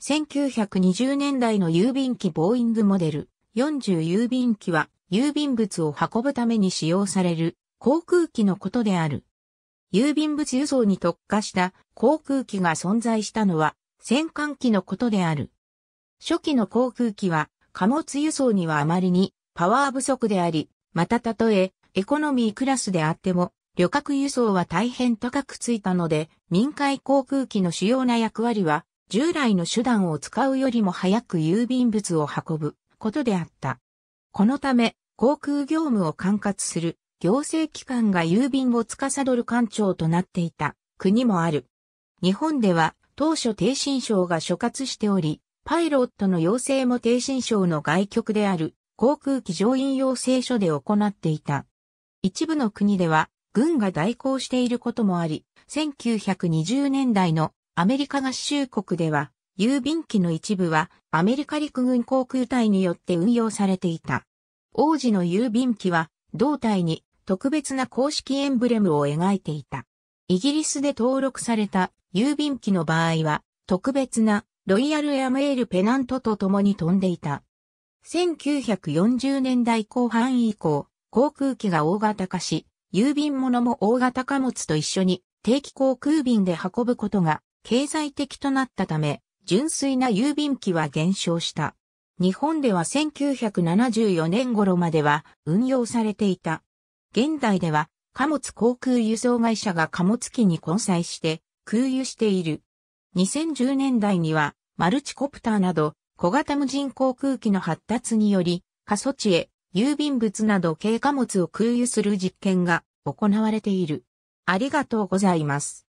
1920年代の郵便機ボーイングモデル40郵便機は郵便物を運ぶために使用される航空機のことである。郵便物輸送に特化した航空機が存在したのは戦艦機のことである。初期の航空機は貨物輸送にはあまりにパワー不足であり、またたとえエコノミークラスであっても旅客輸送は大変高くついたので民間航空機の主要な役割は従来の手段を使うよりも早く郵便物を運ぶことであった。このため、航空業務を管轄する行政機関が郵便を司る官庁となっていた国もある。日本では当初低新省が所轄しており、パイロットの要請も低新省の外局である航空機乗員要請所で行っていた。一部の国では軍が代行していることもあり、1920年代のアメリカ合衆国では、郵便機の一部はアメリカ陸軍航空隊によって運用されていた。王子の郵便機は胴体に特別な公式エンブレムを描いていた。イギリスで登録された郵便機の場合は特別なロイヤルエアメールペナントと共に飛んでいた。1940年代後半以降、航空機が大型化し、郵便物も大型貨物と一緒に定期航空便で運ぶことが経済的となったため、純粋な郵便機は減少した。日本では1974年頃までは運用されていた。現代では貨物航空輸送会社が貨物機に混載して空輸している。2010年代にはマルチコプターなど小型無人航空機の発達により過疎地へ郵便物など軽貨物を空輸する実験が行われている。ありがとうございます。